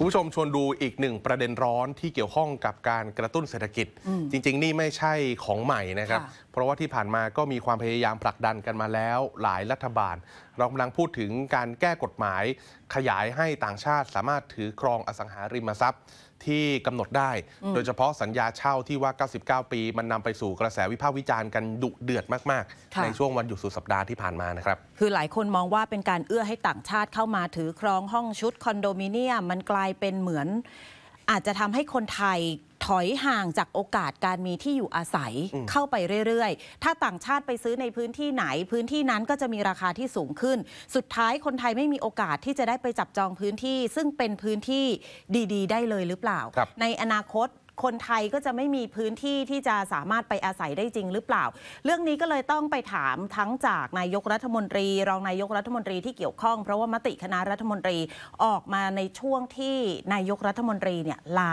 คุณผู้ชม ชวนดูอีกหนึ่งประเด็นร้อนที่เกี่ยวข้องกับการกระตุ้นเศรษฐกิจ จริงๆ นี่ไม่ใช่ของใหม่นะครับ เพราะว่าที่ผ่านมาก็มีความพยายามผลักดันกันมาแล้วหลายรัฐบาล เรากำลังพูดถึงการแก้กฎหมาย ขยายให้ต่างชาติสามารถถือครองอสังหาริมทรัพย์ที่กำหนดได้ โดยเฉพาะสัญญาเช่าที่ว่า 99 ปี มันนำไปสู่กระแสวิพากษ์วิจารณ์กันดุเดือดมากๆ ในช่วงวันหยุดสุดสัปดาห์ที่ผ่านมานะครับ คือหลายคนมองว่าเป็นการเอื้อให้ต่างชาติเข้ามาถือครองห้องชุดคอนโดมิเนียม มันกลายเป็นเหมือน อาจจะทำให้คนไทยถอยห่างจากโอกาสการมีที่อยู่อาศัยเข้าไปเรื่อยๆ ถ้าต่างชาติไปซื้อในพื้นที่ไหนพื้นที่นั้นก็จะมีราคาที่สูงขึ้น สุดท้ายคนไทยไม่มีโอกาสที่จะได้ไปจับจองพื้นที่ ซึ่งเป็นพื้นที่ดีๆ ได้เลยหรือเปล่า ในอนาคตคนไทยก็จะไม่มีพื้นที่ที่จะสามารถไปอาศัยได้จริงหรือเปล่า เรื่องนี้ก็เลยต้องไปถามทั้งจากนายกรัฐมนตรีรองนายกรัฐมนตรีที่เกี่ยวข้องเพราะว่ามติคณะรัฐมนตรีออกมาในช่วงที่นายกรัฐมนตรีเนี่ยลา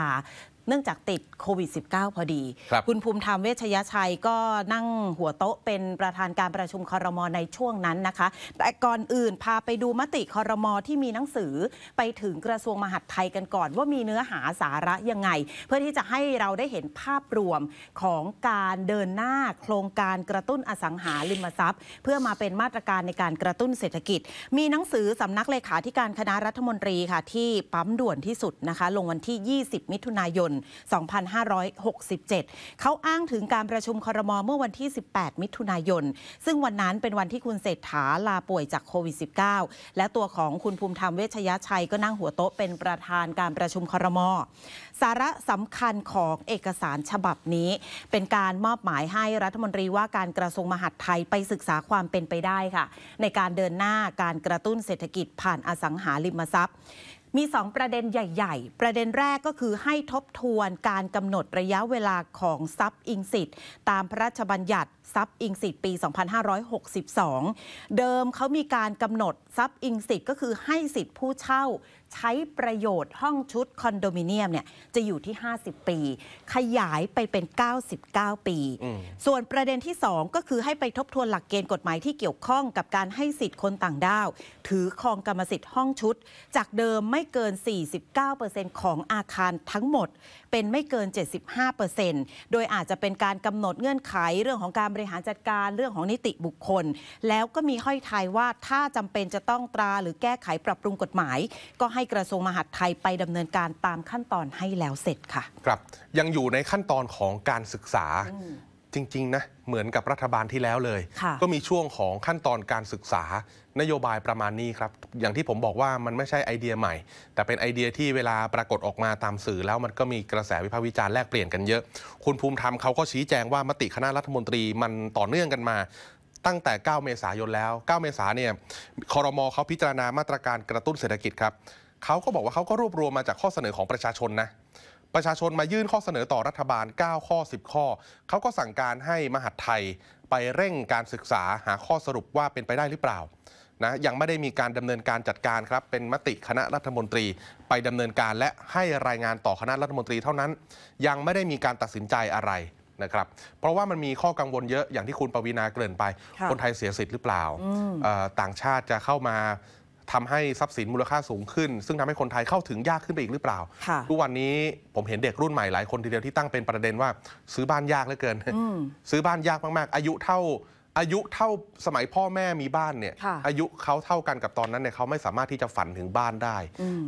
เนื่องจากติดโควิด -19 พอดีคคุณภูมิธรรมเวชยชัยก็นั่งหัวโต๊ะเป็นประธานการประชุมคอรมอในช่วงนั้นนะคะ แต่ก่อนอื่นพาไปดูมติคอรมอที่มีหนังสือ ไปถึงกระทรวงมหาดไทยกันก่อนว่ามีเนื้อหาสาระยังไง เพื่อที่จะให้เราได้เห็นภาพรวมของการเดินหน้าโครงการกระตุ้นอสังหาริมทรัพย์ เพื่อมาเป็นมาตรการในการกระตุ้นเศรษฐกิจ มีหนังสือสำนักเลขาธิการคณะรัฐมนตรีค่ะที่ปั๊มด่วนที่สุดนะคะลงวันที่ 20มิถุนายน2567 เขาอ้างถึงการประชุมครมเมื่อวันที่ 18 มิถุนายนซึ่งวันนั้นเป็นวันที่คุณเศรษฐาลาป่วยจากโควิด -19 และตัวของคุณภูมิธรรมเวชยชัยก็นั่งหัวโต๊ะเป็นประธานการประชุมครม สาระสำคัญของเอกสารฉบับนี้ เป็นการมอบหมายให้รัฐมนตรีว่าการกระทรวงมหาดไทยไปศึกษาความเป็นไปได้ค่ะ ในการเดินหน้าการกระตุ้นเศรษฐกิจผ่านอสังหาริมทรัพย์มี2ประเด็นใหญ่ๆ ประเด็นแรกก็คือให้ทบทวนการกำหนดระยะเวลาของทรัพย์อิงสิทธิ์ตามพระราชบัญญัติทรัพย์อิงสิทธิ์ปี 2562 เดิมเขามีการกำหนดทรัพย์อิงสิทธิ์ ก็คือให้สิทธิ์ผู้เช่าใช้ประโยชน์ห้องชุดคอนโดมิเนียมเนี่ยจะอยู่ที่ 50 ปี ขยายไปเป็น 99 ปี ส่วนประเด็นที่ 2 ก็คือให้ไปทบทวนหลักเกณฑ์กฎหมายที่เกี่ยวข้องกับการให้สิทธิ์คนต่างด้าวถือครองกรรมสิทธิ์ห้องชุดจากเดิมไม่เกิน 49%ของอาคารทั้งหมด เป็นไม่เกิน 75%โดยอาจจะเป็นการกำหนดเงื่อนไขเรื่องของการบริหารจัดการเรื่องของนิติบุคคล แล้วก็มีห้อยทายว่าถ้าจำเป็นจะต้องตราหรือแก้ไขปรับปรุงกฎหมาย ก็ให้กระทรวงมหาดไทยไปดำเนินการตามขั้นตอนให้แล้วเสร็จค่ะครับยังอยู่ในขั้นตอนของการศึกษาจริงๆนะเหมือนกับรัฐบาลที่แล้วเลย ก็มีช่วงของขั้นตอนการศึกษานโยบายประมาณนี้ครับ อย่างที่ผมบอกว่ามันไม่ใช่ไอเดียใหม่ แต่เป็นไอเดียที่เวลาปรากฏออกมาตามสื่อแล้วมันก็มีกระแสวิพากษ์วิจารณ์แลกเปลี่ยนกันเยอะคุณภูมิธรรมเขาก็ชี้แจงว่ามติคณะรัฐมนตรีมันต่อเนื่องกันมา ตั้งแต่ 9 เมษายนแล้ว 9 เมษาเนี่ยคอรมอเขาพิจารณามาตรการกระตุ้นเศรษฐกิจครับเขาก็บอกว่าเขาก็รวบรวมมาจากข้อเสนอของประชาชนนะประชาชนมายื่นข้อเสนอต่อรัฐบาล 9 ข้อ 10 ข้อ เขาก็สั่งการให้มหาดไทยไปเร่งการศึกษาหาข้อสรุปว่าเป็นไปได้หรือเปล่านะ ยังไม่ได้มีการดำเนินการจัดการครับ เป็นมติคณะรัฐมนตรี ไปดำเนินการและให้รายงานต่อคณะรัฐมนตรีเท่านั้น ยังไม่ได้มีการตัดสินใจอะไรนะครับ เพราะว่ามันมีข้อกังวลเยอะอย่างที่คุณปวีนาเกริ่นไป คนไทยเสียสิทธิ์หรือเปล่า ต่างชาติจะเข้ามาทำให้ทรัพย์สินมูลค่าสูงขึ้นซึ่งทำให้คนไทยเข้าถึงยากขึ้นไปอีกหรือเปล่าทุกวันนี้ผมเห็นเด็กรุ่นใหม่หลายคน ทีเดียวที่ตั้งเป็นประเด็นว่าซื้อบ้านยากเหลือเกินซื้อบ้านยากมากๆ อายุเท่าอายุเท่าสมัยพ่อแม่มีบ้านเนี่ยอายุเขาเท่ากันกับตอนนั้นเนี่ยเขาไม่สามารถที่จะฝันถึงบ้านได้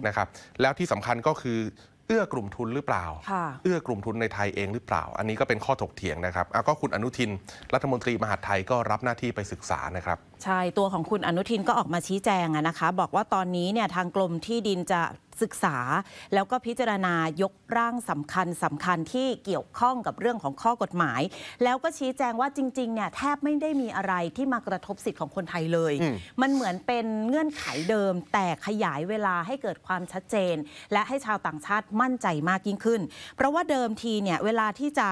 นะครับ แล้วที่สำคัญก็คือเอื้อกลุ่มทุนหรือเปล่าเอื้อกลุ่มทุนในไทยเองหรือเปล่า อันนี้ก็เป็นข้อถกเถียงนะครับก็คุณอนุทินรัฐมนตรีมหาดไทยก็รับหน้าที่ไปศึกษานะครับใช่ตัวของคุณอนุทินก็ออกมาชี้แจงนะคะ บอกว่าตอนนี้เนี่ยทางกรมที่ดินจะศึกษา แล้วก็พิจารณายกร่างสำคัญสำคัญที่เกี่ยวข้องกับเรื่องของข้อกฎหมาย แล้วก็ชี้แจงว่าจริงๆเนี่ยแทบไม่ได้มีอะไรที่มากระทบสิทธิ์ของคนไทยเลย มันเหมือนเป็นเงื่อนไขเดิมแต่ขยายเวลาให้เกิดความชัดเจน และให้ชาวต่างชาติมั่นใจมากยิ่งขึ้น เพราะว่าเดิมทีเนี่ยเวลาที่จะ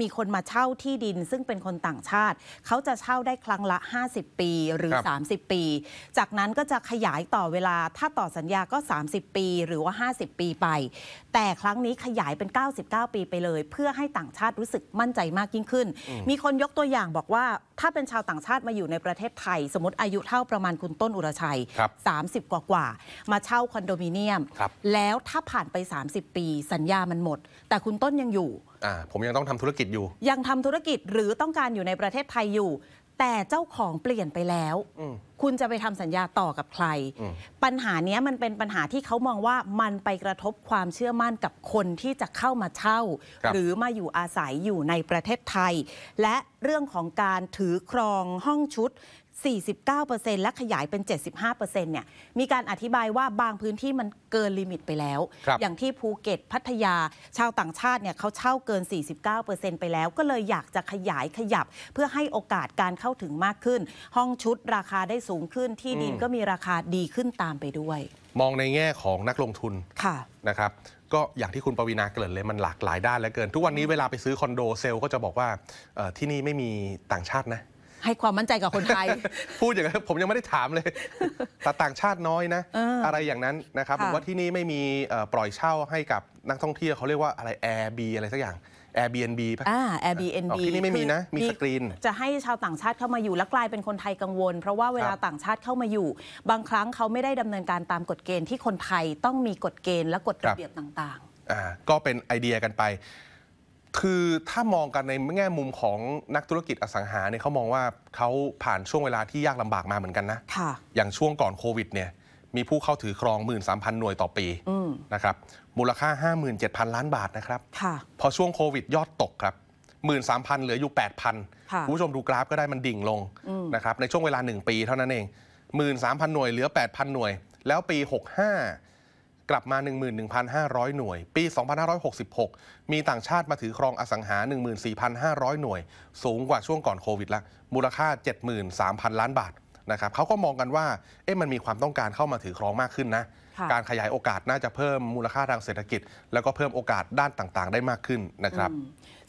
มีคนมาเช่าที่ดินซึ่งเป็นคนต่างชาติ เขาจะเช่าได้ครั้งละ 50 ปีหรือ 30 ปี จากนั้นก็จะขยายต่อเวลาถ้าต่อสัญญาก็ 30 ปีหรือว่า 50 ปีไป แต่ครั้งนี้ขยายเป็น 99 ปีไปเลย เพื่อให้ต่างชาติรู้สึกมั่นใจมากยิ่งขึ้น มีคนยกตัวอย่างบอกว่า ถ้าเป็นชาวต่างชาติมาอยู่ในประเทศไทย สมมติอายุเท่าประมาณคุณต้นอุรชัย 30 กว่ากว่ามาเช่าคอนโดมิเนียม แล้วถ้าผ่านไป 30 ปี สัญญามันหมด แต่คุณต้นยังอยู่ผมยังต้องทำธุรกิจอยู่ ยังทำธุรกิจหรือต้องการอยู่ในประเทศไทยอยู่ แต่เจ้าของเปลี่ยนไปแล้วคุณจะไปทำสัญญาต่อกับใคร ปัญหาเนี้ยมันเป็นปัญหาที่เขามองว่ามันไปกระทบความเชื่อมั่นกับคนที่จะเข้ามาเช่า หรือมาอยู่อาศัยอยู่ในประเทศไทย และเรื่องของการถือครองห้องชุด49%และขยายเป็น75%เนี่ย มีการอธิบายว่าบางพื้นที่มันเกินลิมิตไปแล้ว อย่างที่ภูเก็ตพัทยาชาวต่างชาติเนี่ยเขาเช่าเกิน 49%ไปแล้ว ก็เลยอยากจะขยายขยับ เพื่อให้โอกาสการเข้าถึงมากขึ้น ห้องชุดราคาได้สูงขึ้นที่ดินก็มีราคาดีขึ้นตามไปด้วย มองในแง่ของนักลงทุนค่ะนะครับ ก็อย่างที่คุณปวีนาเกริ่นเลยมันหลากหลายด้านเหลือเกิน ทุกวันนี้เวลาไปซื้อคอนโดเซลก็จะบอกว่าที่นี่ไม่มีต่างชาตินะให้ความมั่นใจกับคนไทย พูดอย่างนั้นผมยังไม่ได้ถามเลยแต่ต่างชาติน้อยนะ อะไรอย่างนั้นนะครับผมว่าที่นี่ไม่มีปล่อยเช่าให้กับนักท่องเที่ยวเขาเรียกว่าอะไรแอร์บีอะไรสักอย่าง Airbnb ป่ะอ่า Airbnb ที่นี่ไม่มีนะ มีสกรีน จะให้ชาวต่างชาติเข้ามาอยู่แล้วกลายเป็นคนไทยกังวล เพราะว่าเวลาต่างชาติเข้ามาอยู่ บางครั้งเขาไม่ได้ดำเนินการตามกฎเกณฑ์ที่คนไทยต้องมีกฎเกณฑ์และกฎระเบียบต่างๆอ่าก็เป็นไอเดียกันไปคือถ้ามองกันในแง่มุมของนักธุรกิจอสังหาเนี่ยเขามองว่าเขาผ่านช่วงเวลาที่ยากลำบากมาเหมือนกันนะะอย่างช่วงก่อนโควิดเนี่ยมีผู้เข้าถือครอง 13,000 หน่วยต่อปีนะครับมูลค่า 57,000ล้านบาทนะครับพอช่วงโควิดยอดตกครับ13,000เหลืออยู่8,000คุณผู้ชมดูกราฟก็ได้มันดิ่งลงนะครับในช่วงเวลา 1 ปีเท่านั้นเอง 13,000หน่วยเหลือ8,000หน่วย แล้วปี65กลับมา 11,500 หน่วย ปี 2566 มีต่างชาติมาถือครองอสังหา 14,500 หน่วย สูงกว่าช่วงก่อนโควิดละมูลค่า 73,000 ล้านบาทนะครับเขาก็มองกันว่าเอ๊ะมันมีความต้องการเข้ามาถือครองมากขึ้นนะการขยายโอกาสน่าจะเพิ่มมูลค่าทางเศรษฐกิจแล้วก็เพิ่มโอกาสด้านต่างๆ ได้มากขึ้นนะครับ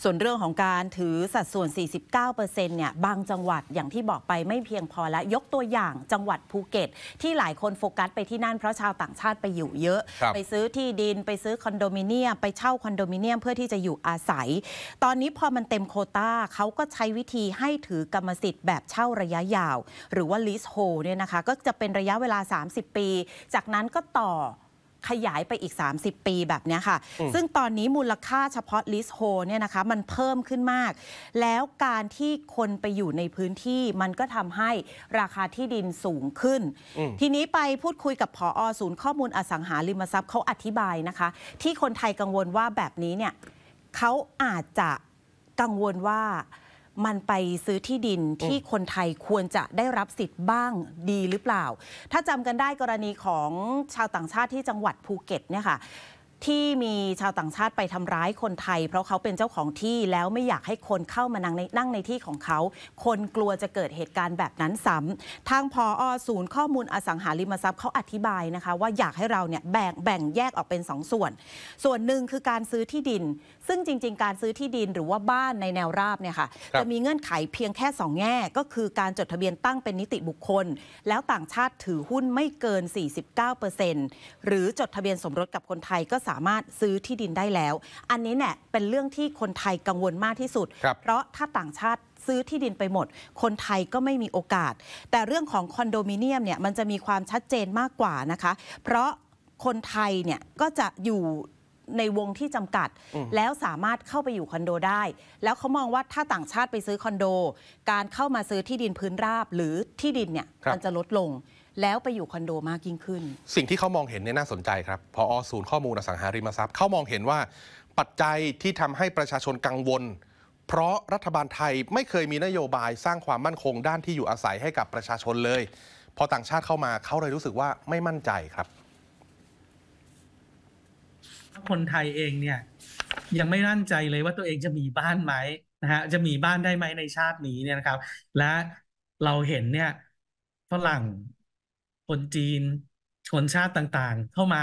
ส่วนเรื่องของการถือสัดส่วน 49%เนี่ยบางจังหวัดอย่างที่บอกไปไม่เพียงพอและยกตัวอย่างจังหวัดภูเก็ต ที่หลายคนโฟกัสไปที่นั่น เพราะชาวต่างชาติไปอยู่เยอะ ไปซื้อที่ดินไปซื้อคอนโดมิเนียมไปเช่าคอนโดมิเนียมเพื่อที่จะอยู่อาศัย ตอนนี้พอมันเต็มโคตาเขาก็ใช้วิธีให้ถือกรรมสิทธิ์แบบเช่าระยะยาว หรือว่า leasehold เนี่ยนะคะก็จะเป็นระยะเวลา 30 ปี จากนั้นก็ต่อขยายไปอีก 30 ปีแบบนี้ค่ะ ซึ่งตอนนี้มูลค่าเฉพาะลิสโฮเนี่ยนะคะมันเพิ่มขึ้นมาก แล้วการที่คนไปอยู่ในพื้นที่มันก็ทำให้ราคาที่ดินสูงขึ้น ทีนี้ไปพูดคุยกับผออศูนย์ข้อมูลอสังหาริมทรัพย์เขาอธิบายนะคะที่คนไทยกังวลว่าแบบนี้เนี่ยเขาอาจจะกังวลว่ามันไปซื้อที่ดินที่คนไทยควรจะได้รับสิทธิ์บ้างดีหรือเปล่า ถ้าจำกันได้กรณีของชาวต่างชาติที่จังหวัดภูเก็ตเนี่ยค่ะที่มีชาวต่างชาติไปทำร้ายคนไทย เพราะเขาเป็นเจ้าของที่แล้วไม่อยากให้คนเข้ามานั่งในนั่งในที่ของเขา คนกลัวจะเกิดเหตุการณ์แบบนั้นซ้ำทางพออศูนย์ข้อมูลอสังหาริมทรัพย์เขาอธิบายนะคะว่าอยากให้เราเนี่ยแบ่งแบ่งแยกออกเป็น2สส่วน ส่วนหนึ่งคือการซื้อที่ดิน ซึ่งจริงๆ การซื้อที่ดินหรือว่าบ้านในแนวราบเนี่ยค่ะจะมีเงื่อนไขเพียงแค่ 2แง่ก็คือการจดทะเบียนตั้งเป็นนิติบุคคล แล้วต่างชาติถือหุ้นไม่เกิน 49%หรือจดทะเบียนสมรสกับคนไทยก็สามารถซื้อที่ดินได้แล้ว อันนี้เนี่ยเป็นเรื่องที่คนไทยกังวลมากที่สุด เพราะถ้าต่างชาติซื้อที่ดินไปหมด คนไทยก็ไม่มีโอกาส แต่เรื่องของคอนโดมิเนียมเนี่ยมันจะมีความชัดเจนมากกว่านะคะ เพราะคนไทยเนี่ยก็จะอยู่ในวงที่จำกัด แล้วสามารถเข้าไปอยู่คอนโดได้ แล้วเขามองว่าถ้าต่างชาติไปซื้อคอนโด การเข้ามาซื้อที่ดินพื้นราบ หรือที่ดินเนี่ยมันจะลดลงแล้วไปอยู่คอนโดมากยิ่งขึ้น สิ่งที่เขามองเห็นเนี่ยน่าสนใจ ครับพอศูนย์ข้อมูลอสังหาริมทรัพย์เขามองเห็นว่าปัจจัยที่ทำให้ประชาชนกังวล เพราะรัฐบาลไทยไม่เคยมีนโยบายสร้างความมั่นคง ด้านที่อยู่อาศัยให้กับประชาชนเลยพอต่างชาติเข้ามาเขาเลยรู้สึกว่าไม่มั่นใจครับคนไทยเองเนี่ย ยังไม่มั่นใจเลยว่าตัวเองจะมีบ้านไหมนะฮะ จะมีบ้านได้ไหมในชาตินี้เนี่ยนะครับ และเราเห็นเนี่ยฝรั่งคนจีนชนชาติต่าง ๆ เข้ามา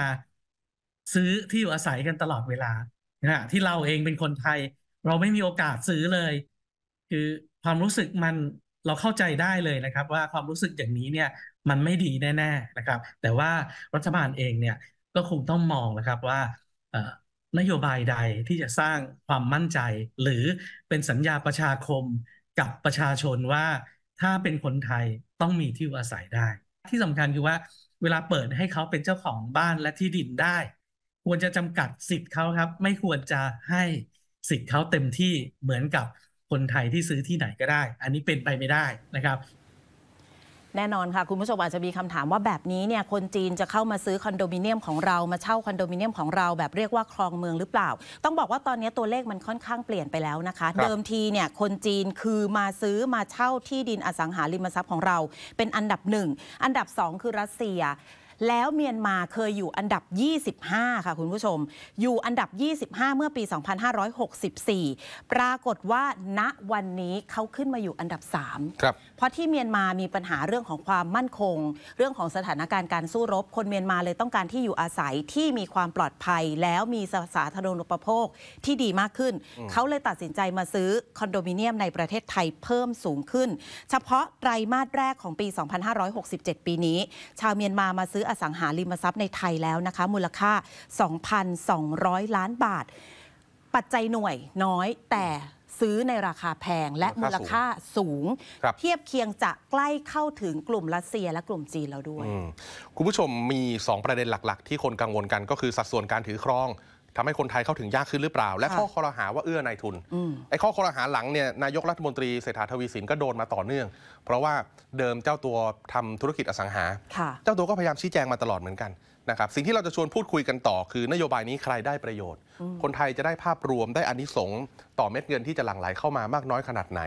ซื้อที่อยู่อาศัยกันตลอดเวลานะที่เราเองเป็นคนไทยเราไม่มีโอกาสซื้อเลย คือความรู้สึกมันเราเข้าใจได้เลยนะครับ ว่าความรู้สึกอย่างนี้เนี่ยมันไม่ดีแน่ๆนะครับ แต่ว่ารัฐบาลเองเนี่ยก็คงต้องมองนะครับว่านโยบายใดที่จะสร้างความมั่นใจหรือเป็นสัญญาประชาคมกับประชาชนว่าถ้าเป็นคนไทยต้องมีที่อยู่อาศัยได้ที่สำคัญคือว่าเวลาเปิดให้เขาเป็นเจ้าของบ้านและที่ดินได้ ควรจะจำกัดสิทธิ์เขาครับ ไม่ควรจะให้สิทธิ์เขาเต็มที่เหมือนกับคนไทยที่ซื้อที่ไหนก็ได้ อันนี้เป็นไปไม่ได้นะครับแน่นอนค่ะคุณผู้ชมอาจจะมีคำถามว่าแบบนี้เนี่ยคนจีนจะเข้ามาซื้อคอนโดมิเนียมของเรามาเช่าคอนโดมิเนียมของเราแบบเรียกว่าคลองเมืองหรือเปล่า ต้องบอกว่าตอนนี้ตัวเลขมันค่อนข้างเปลี่ยนไปแล้วนะคะเดิมทีเนี่ยคนจีนคือมาซื้อมาเช่าที่ดินอสังหาริมทรัพย์ของเรา เป็นอันดับหนึ่งอันดับ 2 คือรัสเซียแล้วเมียนมาเคยอยู่อันดับ 25 ค่ะ คุณผู้ชม อยู่อันดับ 25 เมื่อปี 2564 ปรากฏว่า ณวันนี้เขาขึ้นมาอยู่อันดับ 3 ครับ เพราะที่เมียนมา มีปัญหาเรื่องของความมั่นคง เรื่องของสถานการณ์การสู้รบ คนเมียนมาเลยต้องการที่อยู่อาศัยที่มีความปลอดภัย แล้วมีสาธารณูปโภคที่ดีมากขึ้น เขาเลยตัดสินใจมาซื้อคอนโดมิเนียมในประเทศไทยเพิ่มสูงขึ้น เฉพาะไตรมาสแรกของปี 2567 ปีนี้ ชาวเมียนมามาซื้ออสังหาริมทรัพย์ในไทยแล้วนะคะ มูลค่า 2,200 ล้านบาท ปัจจัยหน่วยน้อยแต่ซื้อในราคาแพงและมูลค่าสูง เทียบเคียงจะใกล้เข้าถึงกลุ่มรัสเซียและกลุ่มจีนแล้วด้วยคุณผู้ชมมี 2 ประเด็นหลัก ๆ ที่คนกังวลกันก็คือสัดส่วนการถือครองทำให้คนไทยเข้าถึงยากขึ้นหรือเปล่า และข้อคอรหาว่าเอื้อนายทุนไอ้ข้อคอรหาหลังเนี่ยนายกรัฐมนตรีเศรษฐาทวีสินก็โดนมาต่อเนื่อง เพราะว่าเดิมเจ้าตัวทำธุรกิจอสังหาเจ้าตัวก็พยายามชี้แจงมาตลอดเหมือนกันนะครับสิ่งที่เราจะชวนพูดคุยกันต่อคือนโยบายนี้ใครได้ประโยชน์ คนไทยจะได้ภาพรวมได้อานิสงส์ต่อเม็ดเงินที่จะหลั่งไหลเข้ามามากน้อยขนาดไหน